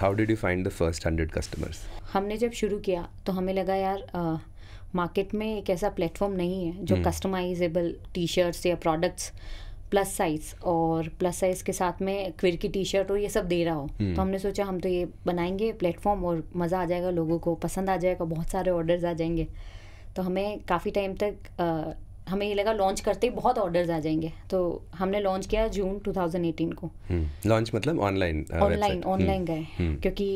How did you find the first hundred customers हमने जब शुरू किया तो हमें लगा यार मार्केट में एक ऐसा प्लेटफॉर्म नहीं है जो कस्टमाइजेबल टी शर्ट्स या प्रोडक्ट्स प्लस साइज और प्लस साइज के साथ में क्विर की टी शर्ट और ये सब दे रहा हो हम्म। तो हमने सोचा हम तो ये बनाएंगे प्लेटफॉर्म और मज़ा आ जाएगा लोगों को पसंद आ जाएगा बहुत सारे ऑर्डर्स आ जाएंगे तो हमें काफ़ी टाइम तक हमें ये लगा लॉन्च करते ही बहुत ऑर्डर्स आ जाएंगे तो हमने लॉन्च किया जून 2018 को लॉन्च हम्म, मतलब ऑनलाइन ऑनलाइन ऑनलाइन गए हम्म। क्योंकि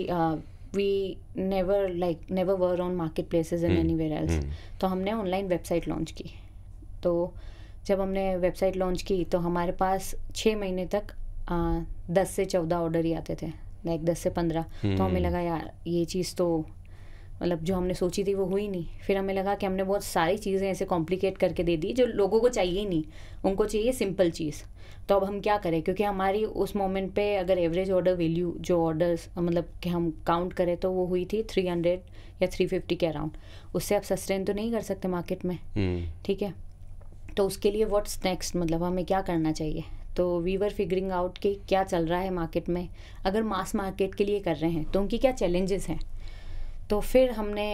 we never like never were on marketplaces in anywhere else तो हमने ऑनलाइन वेबसाइट लॉन्च की तो जब हमने वेबसाइट लॉन्च की तो हमारे पास छः महीने तक आ, uh, दस से चौदह ऑर्डर ही आते थे लाइक दस से पंद्रह तो हमें हम्म। लगा यार ये चीज़ तो मतलब जो हमने सोची थी वो हुई नहीं फिर हमें लगा कि हमने बहुत सारी चीज़ें ऐसे कॉम्प्लिकेट करके दे दी जो लोगों को चाहिए ही नहीं उनको चाहिए सिंपल चीज़ तो अब हम क्या करें क्योंकि हमारी उस मोमेंट पे अगर एवरेज ऑर्डर वैल्यू जो ऑर्डर्स मतलब कि हम काउंट करें तो वो हुई थी थ्री हंड्रेड या थ्री फिफ्टी के अराउंड उससे आप सस्टेन तो नहीं कर सकते मार्केट में हम्म। ठीक है तो उसके लिए व्हाट्स नेक्स्ट मतलब हमें क्या करना चाहिए तो वी वर फिगरिंग आउट कि क्या चल रहा है मार्केट में अगर मास मार्केट के लिए कर रहे हैं तो उनकी क्या चैलेंजेस हैं तो फिर हमने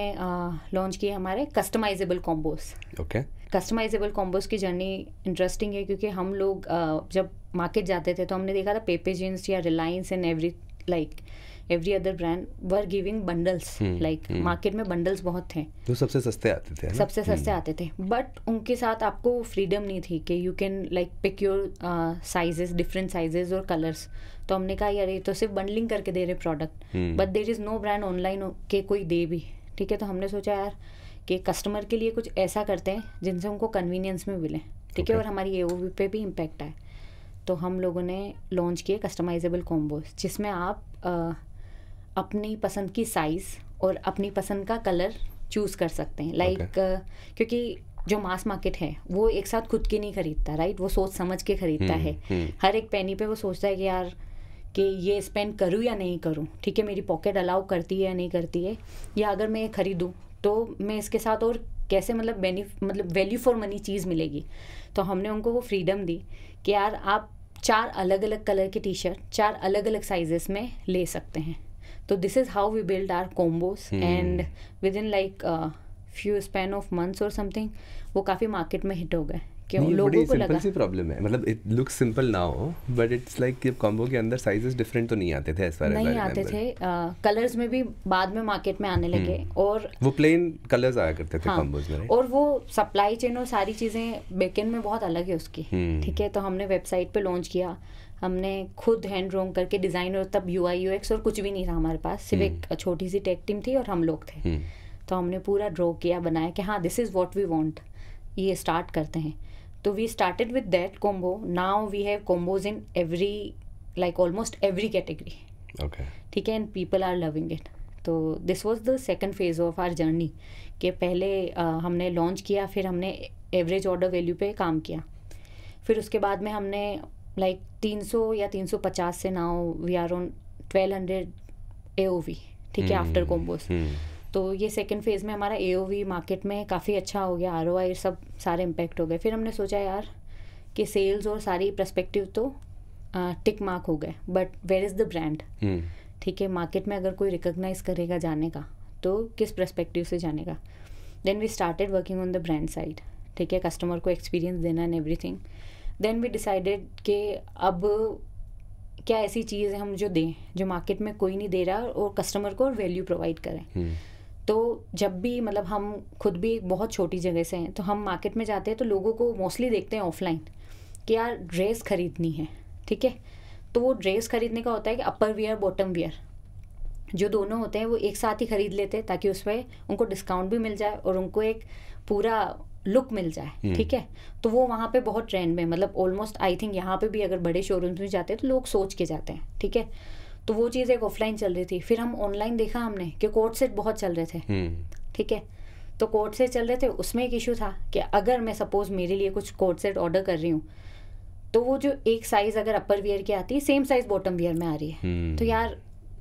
लॉन्च किए हमारे customizable combos okay customizable combos की जर्नी इंटरेस्टिंग है क्योंकि हम लोग uh, जब मार्केट जाते थे तो हमने देखा था पेपे जींस या Reliance and every like every other brand were giving bundles like market में बंडल्स बहुत थे जो सबसे सस्ते आते थे सबसे hmm. सस्ते आते थे बट उनके साथ आपको फ्रीडम नहीं थी कि you can like pick your sizes different sizes और कलर्स तो हमने कहा यार ये तो सिर्फ बंडलिंग करके दे रहे product but there is no brand online के कोई दे भी ठीक है तो हमने सोचा यार कि कस्टमर के लिए कुछ ऐसा करते हैं जिनसे उनको कन्वीनियंस में मिले ठीक okay. है और हमारी ए पे भी इम्पेक्ट आए तो हम लोगों ने लॉन्च किए कस्टमाइजेबल कॉम्बोज जिसमें आप uh, अपनी पसंद की साइज़ और अपनी पसंद का कलर चूज़ कर सकते हैं लाइक like, okay. uh, क्योंकि जो मास मार्केट है वो एक साथ खुद के नहीं खरीदता राइट वो सोच समझ के खरीदता हम्म, है हम्म। हर एक पैनी पे वो सोचता है कि यार कि ये स्पेंड करूँ या नहीं करूँ ठीक है मेरी पॉकेट अलाउ करती है या नहीं करती है या अगर मैं ये खरीदूँ तो मैं इसके साथ और कैसे मतलब बेनिफ मतलब वैल्यू फॉर मनी चीज़ मिलेगी तो हमने उनको वो फ्रीडम दी कि यार आप चार अलग अलग कलर के टी शर्ट चार अलग अलग साइजेस में ले सकते हैं तो this is how we build our combos and within like few span of months और समथिंग वो काफ़ी मार्केट में हिट हो गए और वो सप्लाई चेन हाँ, और सारी चीज़ें बेकिन में बहुत अलग है उसकी हम्म। ठीक है तो हमने वेबसाइट पे लॉन्च किया हमने खुद हैंड रोंग करके डिज़ाइन और तब यू आई और कुछ भी नहीं था हमारे पास सिर्फ एक हम्म। छोटी सी टेक टीम थी और हम लोग थे हम्म। तो हमने पूरा ड्रॉ किया बनाया कि हाँ this is what we want ये स्टार्ट करते हैं तो we started with that combo now we have combos in every like almost every category ठीक है and people are loving it तो this was the second phase of our journey के पहले हमने लॉन्च किया फिर हमने एवरेज ऑर्डर वैल्यू पे काम किया फिर उसके बाद में हमने लाइक तीन सौ या तीन सौ पचास से now we are on twelve hundred a ठीक है आफ्टर कोम्बोज hmm. तो ये सेकेंड फेज़ में हमारा ए मार्केट में काफ़ी अच्छा हो गया आर सब सारे इम्पेक्ट हो गए फिर हमने सोचा यार कि सेल्स और सारी प्रस्पेक्टिव तो टिक मार्क हो गए but where is the brand ठीक है मार्केट में अगर कोई रिकोगनाइज करेगा जाने का तो किस प्रस्पेक्टिव से जाने का then we started working on the brand side ठीक है कस्टमर को एक्सपीरियंस देना and everything then we decided कि अब क्या ऐसी चीज़ है हम जो दें जो मार्केट में कोई नहीं दे रहा और कस्टमर को और वैल्यू प्रोवाइड करें hmm. तो जब भी मतलब हम खुद भी एक बहुत छोटी जगह से हैं तो हम मार्केट में जाते हैं तो लोगों को मोस्टली देखते हैं ऑफलाइन कि यार ड्रेस खरीदनी है ठीक है तो वो ड्रेस खरीदने का होता है कि अपर वियर बॉटम वियर जो दोनों होते हैं वो एक साथ ही खरीद लेते हैं ताकि उस पर उनको डिस्काउंट भी मिल जाए और उनको एक पूरा लुक मिल जाए हम्म। ठीक है तो वो वहाँ पे बहुत ट्रेंड में मतलब ऑलमोस्ट आई थिंक यहाँ पे भी अगर बड़े शोरूम्स में जाते हैं तो लोग सोच के जाते हैं ठीक है तो वो चीज़ एक ऑफलाइन चल रही थी फिर हम ऑनलाइन देखा हमने कि कोर्ट सेट बहुत चल रहे थे हम्म। ठीक है तो कोर्ट सेट चल रहे थे उसमें एक इशू था कि अगर मैं सपोज मेरे लिए कुछ कोर्ट सेट ऑर्डर कर रही हूँ तो वो जो एक साइज अगर अपर वियर की आती है सेम साइज बॉटम वियर में आ रही है हम्म। तो यार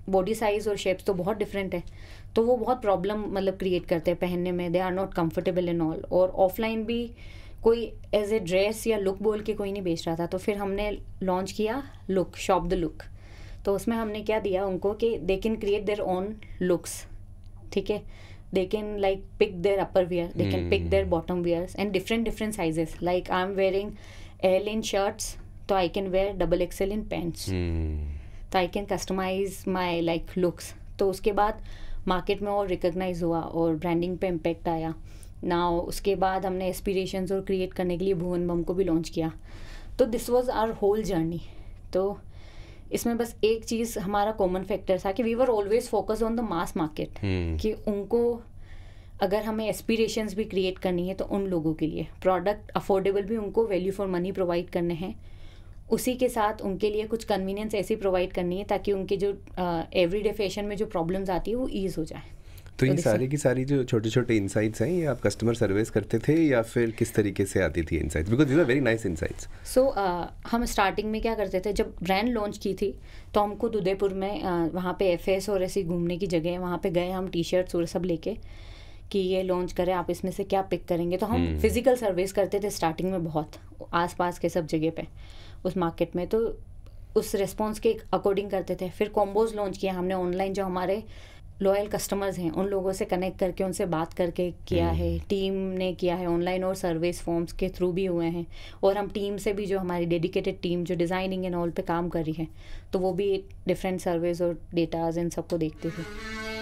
बॉडी साइज और शेप्स तो बहुत डिफरेंट है तो वो बहुत प्रॉब्लम मतलब क्रिएट करते हैं पहनने में they are not comfortable in all और ऑफलाइन भी कोई एज ए ड्रेस या लुक बोल के कोई नहीं बेच रहा था तो फिर हमने लॉन्च किया लुक शॉप द लुक तो उसमें हमने क्या दिया उनको कि they can create their own looks ठीक है they can like pick their upper wear they can pick their bottom wears and different different sizes like I am wearing L in shirts तो I can wear double XL in pants तो I can customize my like looks तो उसके बाद market में और recognise हुआ और branding पे इम्पेक्ट आया ना उसके बाद हमने एस्पिरेशंस और क्रिएट करने के लिए भुवन बम को भी लॉन्च किया तो this was our whole journey तो इसमें बस एक चीज हमारा कॉमन फैक्टर था कि we were always focus on the mass market कि उनको अगर हमें एस्पिरेशंस भी क्रिएट करनी है तो उन लोगों के लिए प्रोडक्ट अफोर्डेबल भी उनको वैल्यू फॉर मनी प्रोवाइड करने हैं उसी के साथ उनके लिए कुछ कन्वीनियंस ऐसी प्रोवाइड करनी है ताकि उनके जो एवरीडे फैशन में जो प्रॉब्लम्स आती है वो ईज हो जाए तो ये सारे की सारी जो छोटे छोटे इनसाइट्स हैं ये आप कस्टमर सर्विस करते थे या फिर किस तरीके से आती थी insights because these are very nice insights so हम स्टार्टिंग में क्या करते थे जब ब्रांड लॉन्च की थी तो हमको उदयपुर में uh, वहाँ पे एफ और ऐसी घूमने की जगह है वहाँ पे गए हम टी शर्ट्स और सब लेके कि ये लॉन्च करें आप इसमें से क्या पिक करेंगे तो हम फिजिकल hmm. सर्विस करते थे स्टार्टिंग में बहुत आसपास के सब जगह पे उस मार्केट में तो उस रिस्पॉन्स के अकॉर्डिंग करते थे फिर कॉम्बोज लॉन्च किया हमने ऑनलाइन जो हमारे लॉयल कस्टमर्स हैं उन लोगों से कनेक्ट करके उनसे बात करके किया हम्म। है टीम ने किया है ऑनलाइन और सर्विस फॉर्म्स के थ्रू भी हुए हैं और हम टीम से भी जो हमारी डेडिकेटेड टीम जो डिज़ाइनिंग एंड ऑल पे काम कर रही है तो वो भी डिफरेंट सर्विस और डेटाज इन सबको देखते थे